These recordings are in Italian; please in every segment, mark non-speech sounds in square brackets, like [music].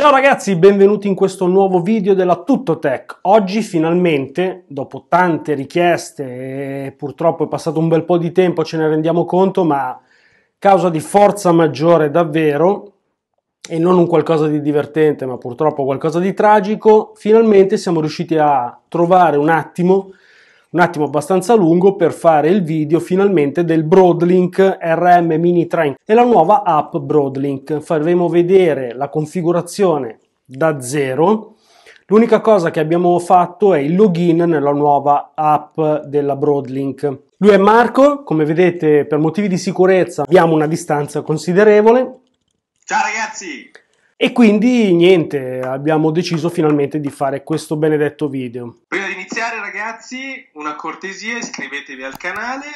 Ciao ragazzi, benvenuti in questo nuovo video della Tuttotech. Oggi finalmente, dopo tante richieste e purtroppo è passato un bel po' di tempo, ce ne rendiamo conto, ma causa di forza maggiore davvero e non un qualcosa di divertente, ma purtroppo qualcosa di tragico, finalmente siamo riusciti a trovare un attimo un attimo abbastanza lungo per fare il video finalmente del Broadlink RM Mini Train e la nuova app Broadlink. Faremo vedere la configurazione da zero. L'unica cosa che abbiamo fatto è il login nella nuova app della Broadlink. Lui è Marco, come vedete per motivi di sicurezza abbiamo una distanza considerevole. Ciao ragazzi! E quindi niente, abbiamo deciso finalmente di fare questo benedetto video. Prima di iniziare ragazzi, una cortesia, iscrivetevi al canale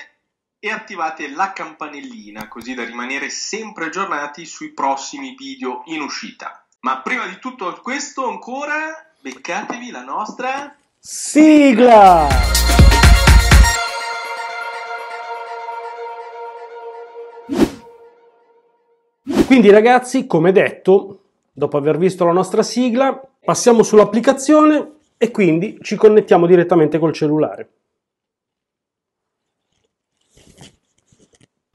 e attivate la campanellina così da rimanere sempre aggiornati sui prossimi video in uscita. Ma prima di tutto questo ancora, beccatevi la nostra sigla! Quindi ragazzi, come detto, Dopo aver visto la nostra sigla, passiamo sull'applicazione e quindi ci connettiamo direttamente col cellulare.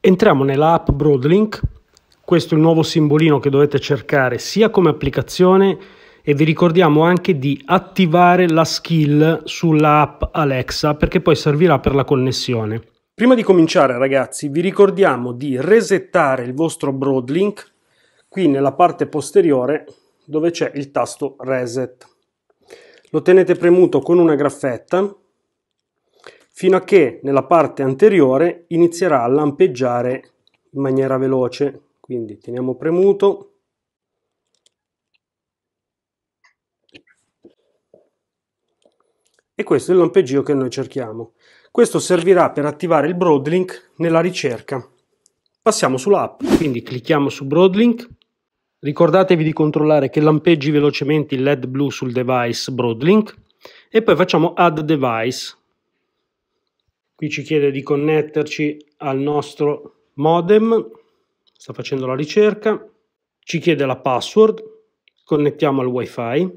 Entriamo nella app Broadlink, questo è il nuovo simbolino che dovete cercare sia come applicazione e vi ricordiamo anche di attivare la skill sulla app Alexa perché poi servirà per la connessione. Prima di cominciare ragazzi vi ricordiamo di resettare il vostro Broadlink qui nella parte posteriore dove c'è il tasto reset. Lo tenete premuto con una graffetta fino a che nella parte anteriore inizierà a lampeggiare in maniera veloce. Quindi teniamo premuto. E questo è il lampeggio che noi cerchiamo. Questo servirà per attivare il Broadlink nella ricerca. Passiamo sull'app, quindi clicchiamo su Broadlink Ricordatevi di controllare che lampeggi velocemente il LED blu sul device Broadlink e poi facciamo Add Device. Qui ci chiede di connetterci al nostro modem, sta facendo la ricerca, ci chiede la password, connettiamo al wifi.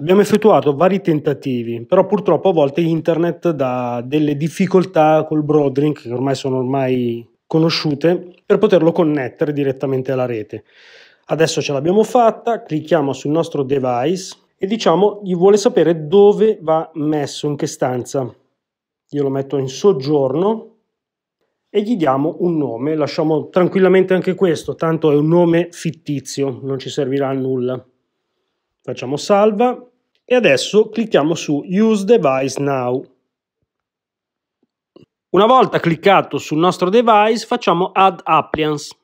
Abbiamo effettuato vari tentativi, però purtroppo a volte internet dà delle difficoltà col Broadlink, che ormai sono ormai conosciute, per poterlo connettere direttamente alla rete. Adesso ce l'abbiamo fatta, clicchiamo sul nostro device e diciamo gli vuole sapere dove va messo, in che stanza. Io lo metto in soggiorno e gli diamo un nome, lasciamo tranquillamente anche questo, tanto è un nome fittizio, non ci servirà a nulla. Facciamo salva e adesso clicchiamo su Use Device Now. Una volta cliccato sul nostro device facciamo Add Appliance.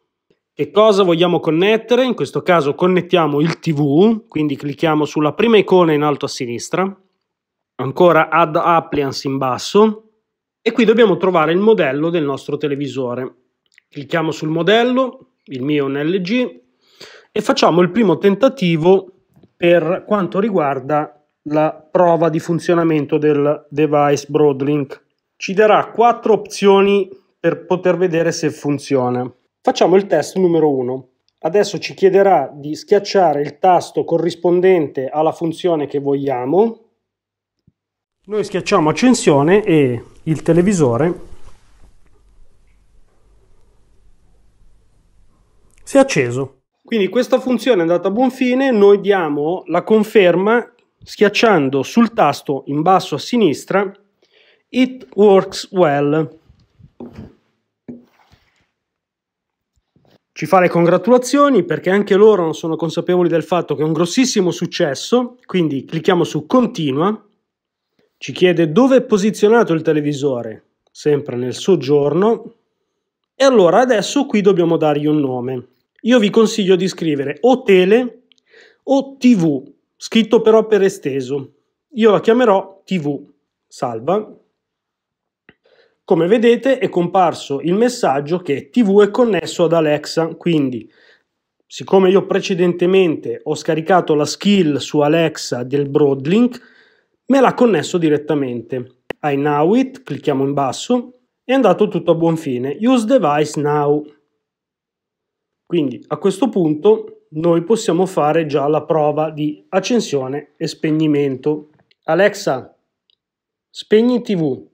Che cosa vogliamo connettere? In questo caso connettiamo il TV, quindi clicchiamo sulla prima icona in alto a sinistra, ancora Add Appliance in basso e qui dobbiamo trovare il modello del nostro televisore. Clicchiamo sul modello, il mio è un LG, e facciamo il primo tentativo per quanto riguarda la prova di funzionamento del device Broadlink. Ci darà quattro opzioni per poter vedere se funziona. Facciamo il test numero 1. Adesso ci chiederà di schiacciare il tasto corrispondente alla funzione che vogliamo. Noi schiacciamo accensione e il televisore si è acceso. Quindi questa funzione è andata a buon fine, noi diamo la conferma schiacciando sul tasto in basso a sinistra It Works Well. Ci fa le congratulazioni perché anche loro non sono consapevoli del fatto che è un grossissimo successo, quindi clicchiamo su Continua. Ci chiede dove è posizionato il televisore, sempre nel soggiorno. E allora adesso qui dobbiamo dargli un nome. Io vi consiglio di scrivere o tele o tv, scritto però per esteso. Io la chiamerò TV. Salva. Come vedete è comparso il messaggio che TV è connesso ad Alexa, quindi siccome io precedentemente ho scaricato la skill su Alexa del Broadlink, me l'ha connesso direttamente. I now it, clicchiamo in basso, è andato tutto a buon fine. Use device now. Quindi a questo punto noi possiamo fare già la prova di accensione e spegnimento. Alexa, spegni TV.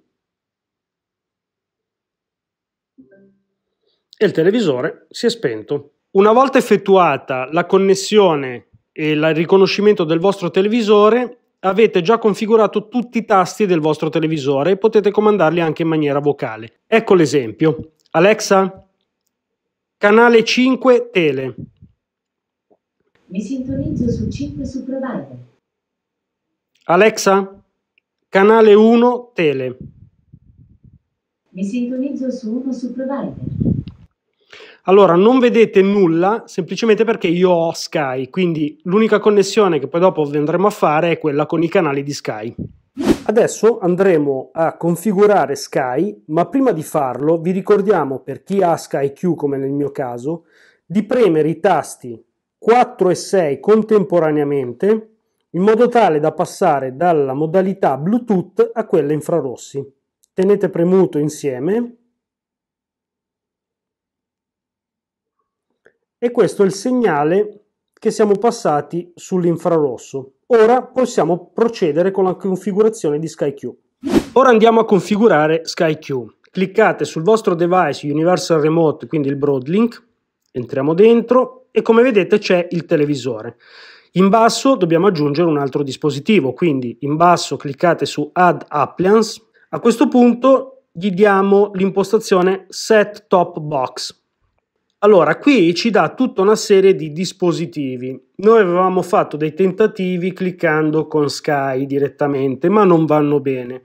E il televisore si è spento. Una volta effettuata la connessione e il riconoscimento del vostro televisore, avete già configurato tutti i tasti del vostro televisore e potete comandarli anche in maniera vocale. Ecco l'esempio. Alexa, canale 5 tele. Mi sintonizzo su 5 su provider. Alexa, canale 1 tele. Mi sintonizzo su 1 su provider. Allora, non vedete nulla semplicemente perché io ho Sky, quindi l'unica connessione che poi dopo andremo a fare è quella con i canali di Sky. Adesso andremo a configurare Sky, ma prima di farlo vi ricordiamo per chi ha Sky Q come nel mio caso, di premere i tasti 4 e 6 contemporaneamente in modo tale da passare dalla modalità Bluetooth a quella infrarossi. Tenete premuto insieme e questo è il segnale che siamo passati sull'infrarosso. Ora possiamo procedere con la configurazione di SkyQ. Ora andiamo a configurare SkyQ. Cliccate sul vostro device Universal Remote, quindi il Broadlink, entriamo dentro, e come vedete c'è il televisore. In basso dobbiamo aggiungere un altro dispositivo, quindi in basso cliccate su Add Appliance. A questo punto gli diamo l'impostazione Set Top Box. Allora, qui ci dà tutta una serie di dispositivi. Noi avevamo fatto dei tentativi cliccando con Sky direttamente, ma non vanno bene.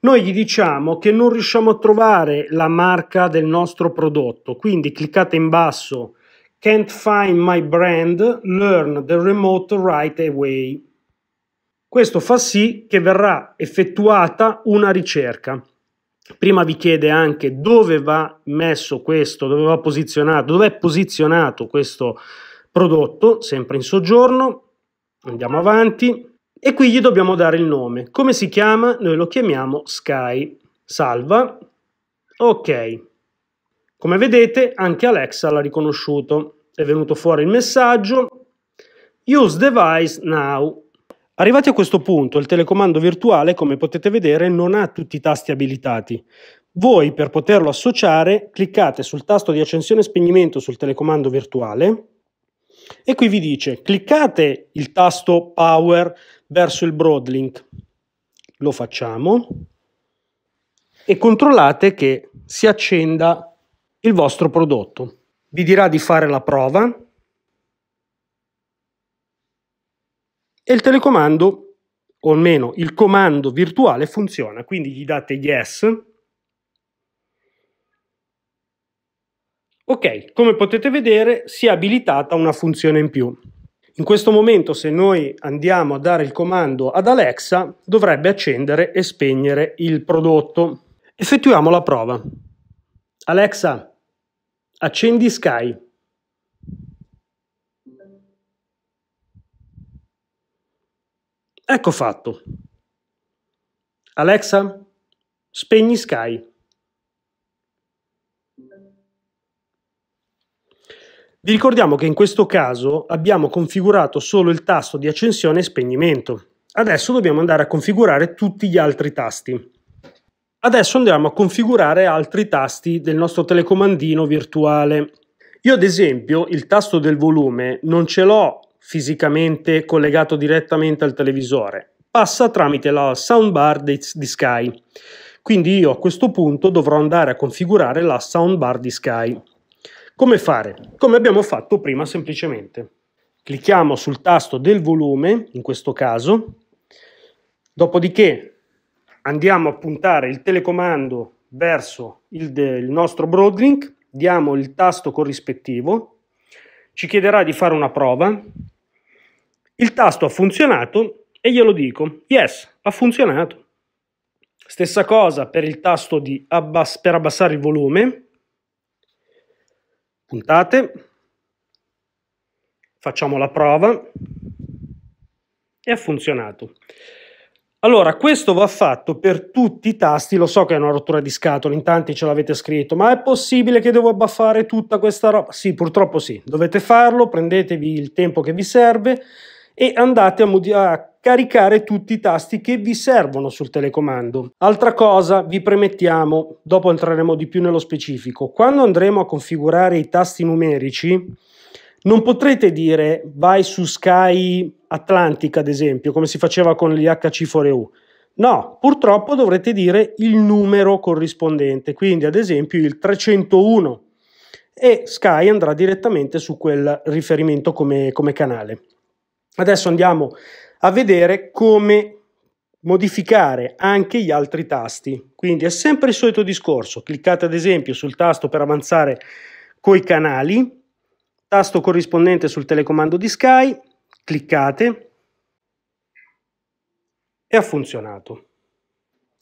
Noi gli diciamo che non riusciamo a trovare la marca del nostro prodotto, quindi cliccate in basso Can't find my brand, learn the remote right away. Questo fa sì che verrà effettuata una ricerca. Prima vi chiede anche dove va messo questo, dove va posizionato, dove è posizionato questo prodotto, sempre in soggiorno. Andiamo avanti. E qui gli dobbiamo dare il nome. Come si chiama? Noi lo chiamiamo Sky. Salva. Ok. Come vedete anche Alexa l'ha riconosciuto, è venuto fuori il messaggio Use device now. Arrivati a questo punto il telecomando virtuale come potete vedere non ha tutti i tasti abilitati. Voi per poterlo associare cliccate sul tasto di accensione e spegnimento sul telecomando virtuale e qui vi dice cliccate il tasto power verso il broadlink. Lo facciamo e controllate che si accenda il vostro prodotto. Vi dirà di fare la prova e il telecomando, o almeno il comando virtuale, funziona. Quindi gli date yes. Ok, come potete vedere si è abilitata una funzione in più. In questo momento se noi andiamo a dare il comando ad Alexa dovrebbe accendere e spegnere il prodotto. Effettuiamo la prova. Alexa, Accendi Sky. Ecco fatto. Alexa, spegni Sky. Vi ricordiamo che in questo caso abbiamo configurato solo il tasto di accensione e spegnimento. Adesso dobbiamo andare a configurare tutti gli altri tasti. Adesso andiamo a configurare altri tasti del nostro telecomandino virtuale. Io ad esempio il tasto del volume non ce l'ho fisicamente collegato direttamente al televisore, passa tramite la soundbar di Sky. Quindi io a questo punto dovrò andare a configurare la soundbar di Sky. Come fare? Come abbiamo fatto prima semplicemente. Clicchiamo sul tasto del volume, in questo caso, dopodiché andiamo a puntare il telecomando verso il, il nostro Broadlink, diamo il tasto corrispettivo, ci chiederà di fare una prova, il tasto ha funzionato e glielo dico, yes, ha funzionato. Stessa cosa per il tasto di abbass per abbassare il volume, puntate, facciamo la prova e ha funzionato. Allora, questo va fatto per tutti i tasti, lo so che è una rottura di scatole, in tanti ce l'avete scritto, ma è possibile che devo abbaffare tutta questa roba? Sì, purtroppo sì, dovete farlo, prendetevi il tempo che vi serve e andate a, a caricare tutti i tasti che vi servono sul telecomando. Altra cosa, vi premettiamo, dopo entreremo di più nello specifico, quando andremo a configurare i tasti numerici, non potrete dire vai su Sky Atlantica, ad esempio, come si faceva con gli HC4EU. No, purtroppo dovrete dire il numero corrispondente, quindi ad esempio il 301 e Sky andrà direttamente su quel riferimento come, come canale. Adesso andiamo a vedere come modificare anche gli altri tasti. Quindi è sempre il solito discorso, cliccate ad esempio sul tasto per avanzare coi canali tasto corrispondente sul telecomando di Sky, cliccate e ha funzionato.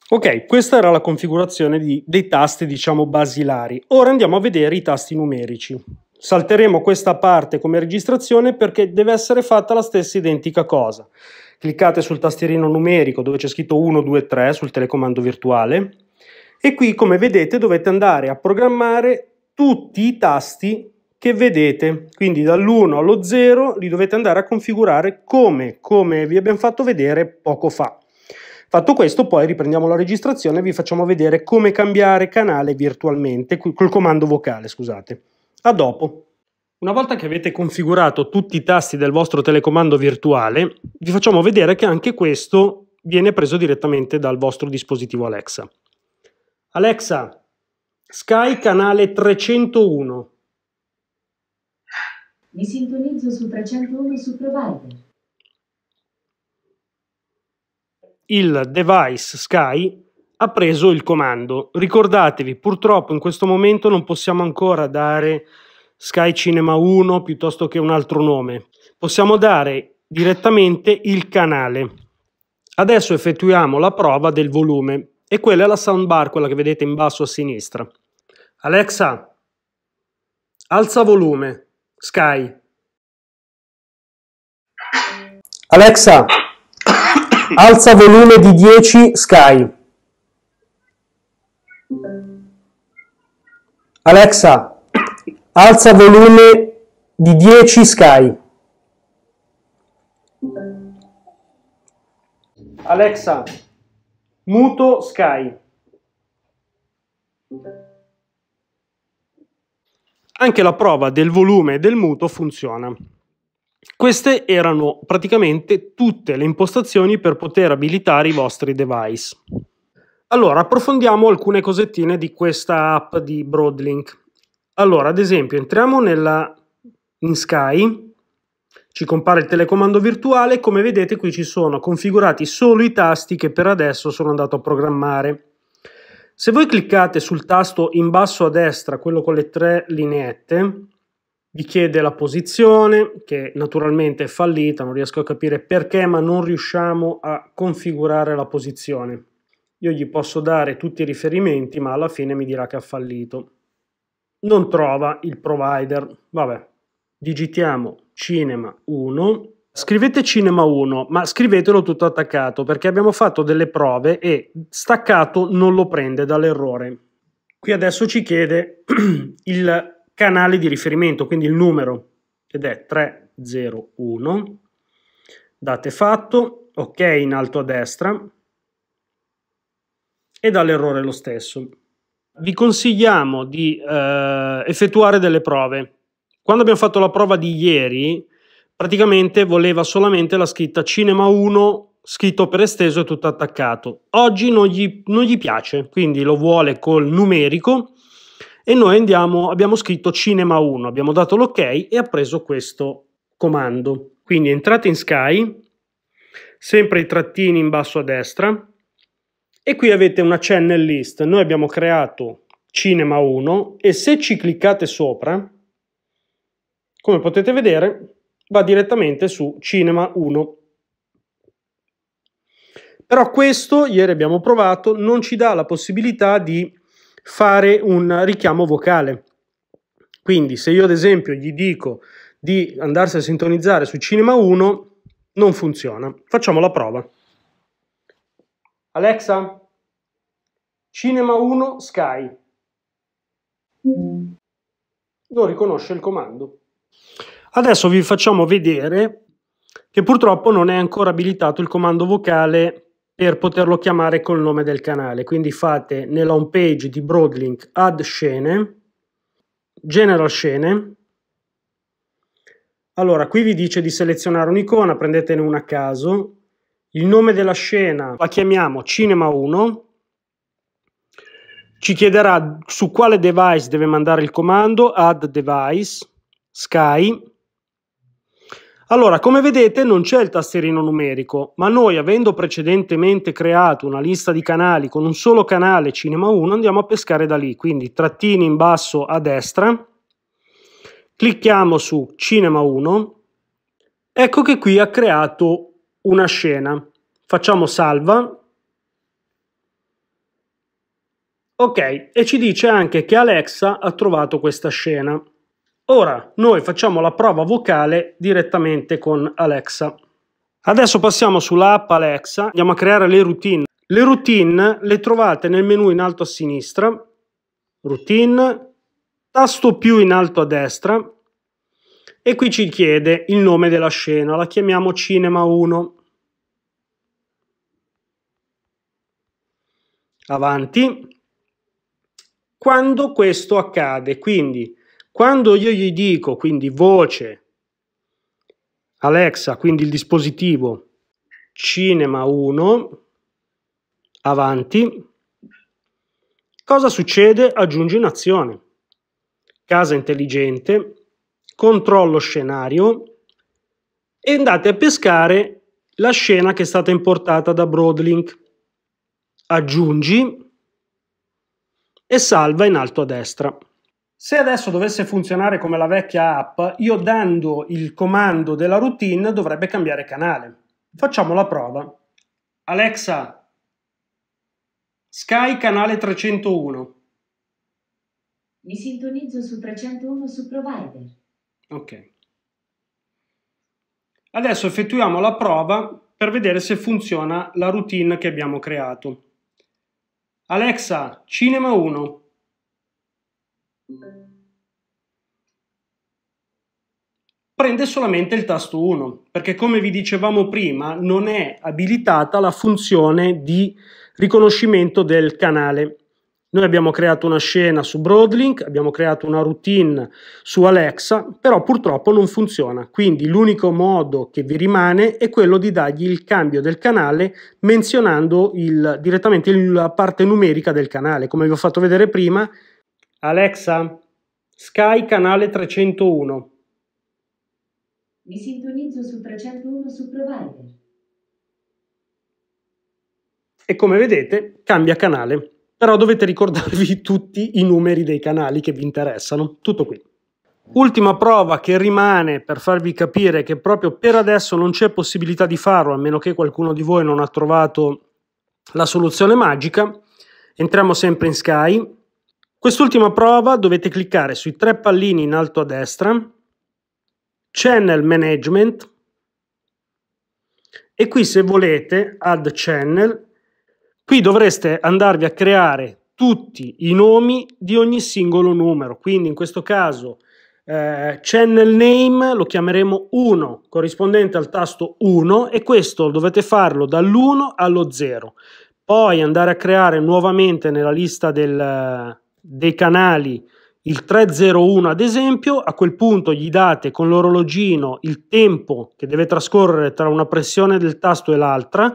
Ok, questa era la configurazione di, dei tasti diciamo basilari. Ora andiamo a vedere i tasti numerici. Salteremo questa parte come registrazione perché deve essere fatta la stessa identica cosa. Cliccate sul tastierino numerico dove c'è scritto 1, 2, 3 sul telecomando virtuale e qui come vedete dovete andare a programmare tutti i tasti che vedete, quindi dall'1 allo 0 li dovete andare a configurare come, come vi abbiamo fatto vedere poco fa. Fatto questo poi riprendiamo la registrazione e vi facciamo vedere come cambiare canale virtualmente col comando vocale, scusate. A dopo. Una volta che avete configurato tutti i tasti del vostro telecomando virtuale, vi facciamo vedere che anche questo viene preso direttamente dal vostro dispositivo Alexa. Alexa, Sky canale 301. Mi sintonizzo su 301 su provider. Il device Sky ha preso il comando. Ricordatevi, purtroppo in questo momento non possiamo ancora dare Sky Cinema 1 piuttosto che un altro nome. Possiamo dare direttamente il canale. Adesso effettuiamo la prova del volume e quella è la soundbar, quella che vedete in basso a sinistra. Alexa, alza volume. Sky. Alexa, alza volume di 10 Sky. Alexa, alza volume di 10 Sky. Alexa, muto Sky anche la prova del volume del mutuo funziona. Queste erano praticamente tutte le impostazioni per poter abilitare i vostri device. Allora, approfondiamo alcune cosettine di questa app di Broadlink. Allora, ad esempio, entriamo nella, in Sky, ci compare il telecomando virtuale, come vedete qui ci sono configurati solo i tasti che per adesso sono andato a programmare. Se voi cliccate sul tasto in basso a destra, quello con le tre lineette, vi chiede la posizione, che naturalmente è fallita, non riesco a capire perché, ma non riusciamo a configurare la posizione. Io gli posso dare tutti i riferimenti, ma alla fine mi dirà che ha fallito. Non trova il provider. Vabbè, digitiamo cinema 1 Scrivete Cinema 1, ma scrivetelo tutto attaccato perché abbiamo fatto delle prove e staccato non lo prende dall'errore. Qui adesso ci chiede [clears throat] il canale di riferimento, quindi il numero, ed è 301. Date fatto, ok in alto a destra e dall'errore lo stesso. Vi consigliamo di eh, effettuare delle prove. Quando abbiamo fatto la prova di ieri, praticamente voleva solamente la scritta Cinema 1 scritto per esteso e tutto attaccato. Oggi non gli, non gli piace, quindi lo vuole col numerico e noi andiamo, abbiamo scritto Cinema 1, abbiamo dato l'ok e ha preso questo comando. Quindi entrate in Sky, sempre i trattini in basso a destra e qui avete una channel list. Noi abbiamo creato Cinema 1 e se ci cliccate sopra, come potete vedere, va direttamente su Cinema 1. Però questo, ieri abbiamo provato, non ci dà la possibilità di fare un richiamo vocale. Quindi se io ad esempio gli dico di andarsi a sintonizzare su Cinema 1, non funziona. Facciamo la prova. Alexa, Cinema 1 Sky. Non riconosce il comando. Adesso vi facciamo vedere che purtroppo non è ancora abilitato il comando vocale per poterlo chiamare col nome del canale. Quindi fate nella home page di Broadlink add scene, General scene. Allora, qui vi dice di selezionare un'icona, prendetene una a caso. Il nome della scena la chiamiamo Cinema 1 ci chiederà su quale device deve mandare il comando add device sky allora, come vedete non c'è il tastierino numerico, ma noi avendo precedentemente creato una lista di canali con un solo canale Cinema 1 andiamo a pescare da lì, quindi trattini in basso a destra, clicchiamo su Cinema 1, ecco che qui ha creato una scena. Facciamo salva. Ok, e ci dice anche che Alexa ha trovato questa scena. Ora noi facciamo la prova vocale direttamente con Alexa. Adesso passiamo sulla app Alexa, andiamo a creare le routine. Le routine le trovate nel menu in alto a sinistra, routine, tasto più in alto a destra e qui ci chiede il nome della scena, la chiamiamo Cinema 1. Avanti. Quando questo accade, quindi quando io gli dico, quindi voce, Alexa, quindi il dispositivo cinema 1, avanti, cosa succede? Aggiungi un'azione. Casa intelligente, controllo scenario e andate a pescare la scena che è stata importata da Broadlink. Aggiungi e salva in alto a destra. Se adesso dovesse funzionare come la vecchia app, io dando il comando della routine dovrebbe cambiare canale. Facciamo la prova. Alexa, Sky canale 301. Mi sintonizzo su 301 su provider. Ok. Adesso effettuiamo la prova per vedere se funziona la routine che abbiamo creato. Alexa, Cinema 1 prende solamente il tasto 1, perché come vi dicevamo prima non è abilitata la funzione di riconoscimento del canale. Noi abbiamo creato una scena su Broadlink, abbiamo creato una routine su Alexa, però purtroppo non funziona, quindi l'unico modo che vi rimane è quello di dargli il cambio del canale menzionando il, direttamente la parte numerica del canale. Come vi ho fatto vedere prima, Alexa, Sky canale 301. Mi sintonizzo su 301 su provider. E come vedete cambia canale, però dovete ricordarvi [laughs] tutti i numeri dei canali che vi interessano, tutto qui. Ultima prova che rimane per farvi capire che proprio per adesso non c'è possibilità di farlo, a meno che qualcuno di voi non ha trovato la soluzione magica. Entriamo sempre in Sky, Quest'ultima prova dovete cliccare sui tre pallini in alto a destra, Channel Management e qui se volete Add Channel, qui dovreste andarvi a creare tutti i nomi di ogni singolo numero, quindi in questo caso eh, channel name lo chiameremo 1 corrispondente al tasto 1 e questo dovete farlo dall'1 allo 0 poi andare a creare nuovamente nella lista del, dei canali il 301 ad esempio, a quel punto gli date con l'orologino il tempo che deve trascorrere tra una pressione del tasto e l'altra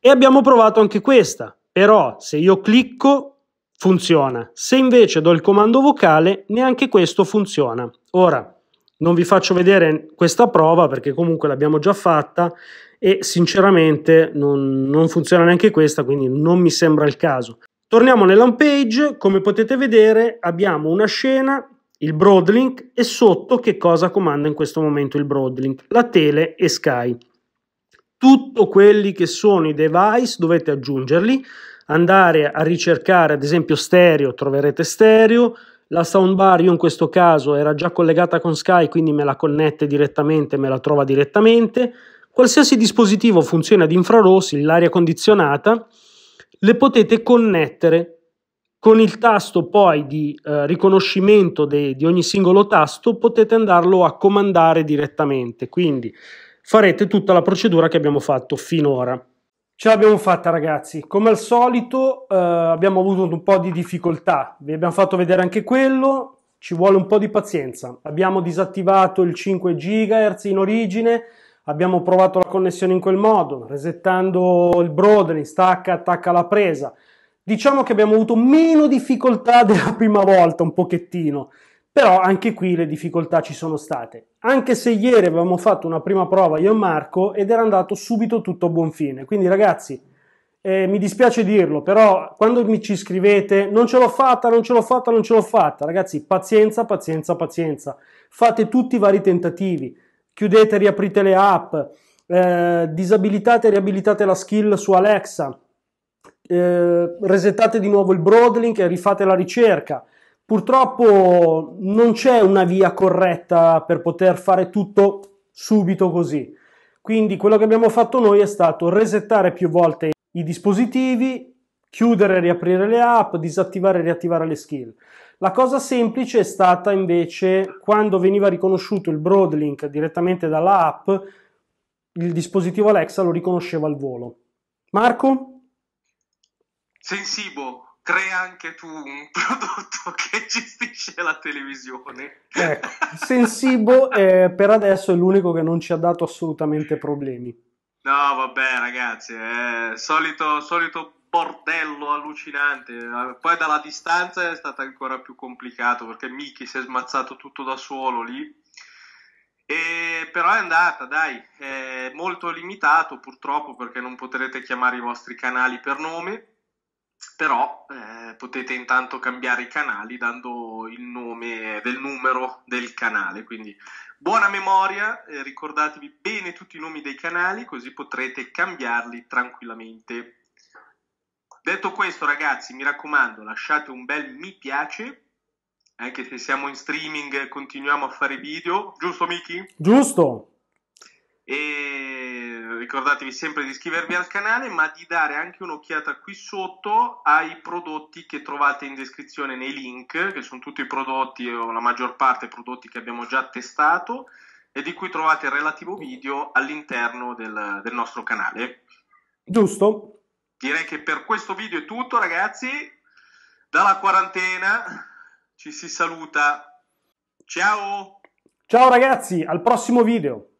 e abbiamo provato anche questa, però se io clicco funziona, se invece do il comando vocale neanche questo funziona. Ora non vi faccio vedere questa prova perché comunque l'abbiamo già fatta e sinceramente non, non funziona neanche questa, quindi non mi sembra il caso. Torniamo nell'home page, come potete vedere abbiamo una scena, il broadlink e sotto che cosa comanda in questo momento il broadlink, la tele e Sky. Tutto quelli che sono i device dovete aggiungerli, andare a ricercare ad esempio stereo, troverete stereo, la soundbar io in questo caso era già collegata con Sky, quindi me la connette direttamente, me la trova direttamente. Qualsiasi dispositivo funziona ad infrarossi, l'aria condizionata, le potete connettere con il tasto poi di eh, riconoscimento de, di ogni singolo tasto potete andarlo a comandare direttamente, quindi farete tutta la procedura che abbiamo fatto finora. Ce l'abbiamo fatta ragazzi, come al solito eh, abbiamo avuto un po' di difficoltà, vi abbiamo fatto vedere anche quello, ci vuole un po' di pazienza. Abbiamo disattivato il 5 GHz in origine, Abbiamo provato la connessione in quel modo, resettando il broadband, stacca, attacca la presa. Diciamo che abbiamo avuto meno difficoltà [laughs] della prima volta, un pochettino, però anche qui le difficoltà ci sono state. Anche se ieri avevamo fatto una prima prova io e Marco ed era andato subito tutto a buon fine. Quindi ragazzi, eh, mi dispiace dirlo, però quando mi ci scrivete non ce l'ho fatta, non ce l'ho fatta, non ce l'ho fatta, ragazzi, pazienza, pazienza, pazienza. Fate tutti i vari tentativi chiudete, e riaprite le app, eh, disabilitate, riabilitate la skill su Alexa, eh, resettate di nuovo il broadlink e rifate la ricerca. Purtroppo non c'è una via corretta per poter fare tutto subito così. Quindi quello che abbiamo fatto noi è stato resettare più volte i dispositivi, chiudere e riaprire le app, disattivare e riattivare le skill. La cosa semplice è stata invece quando veniva riconosciuto il Broadlink direttamente dalla app, il dispositivo Alexa lo riconosceva al volo. Marco? Sensibo, crea anche tu un [laughs] prodotto che gestisce la televisione. Ecco, Sensibo eh, per adesso è l'unico che non ci ha dato assolutamente problemi. No, vabbè ragazzi, eh, solito, solito bordello allucinante. Poi dalla distanza è stato ancora più complicato perché Miki si è smazzato tutto da solo lì. E, però è andata, dai, è molto limitato purtroppo perché non potrete chiamare i vostri canali per nome, però eh, potete intanto cambiare i canali dando il nome del numero del canale, quindi buona memoria, eh, ricordatevi bene tutti i nomi dei canali così potrete cambiarli tranquillamente. Detto questo, ragazzi, mi raccomando, lasciate un bel mi piace. Anche se siamo in streaming, continuiamo a fare video, giusto, Miki? Giusto. E ricordatevi sempre di iscrivervi al canale, ma di dare anche un'occhiata qui sotto ai prodotti che trovate in descrizione nei link, che sono tutti i prodotti, o la maggior parte prodotti che abbiamo già testato e di cui trovate il relativo video all'interno del, del nostro canale. Giusto direi che per questo video è tutto ragazzi dalla quarantena ci si saluta ciao ciao ragazzi al prossimo video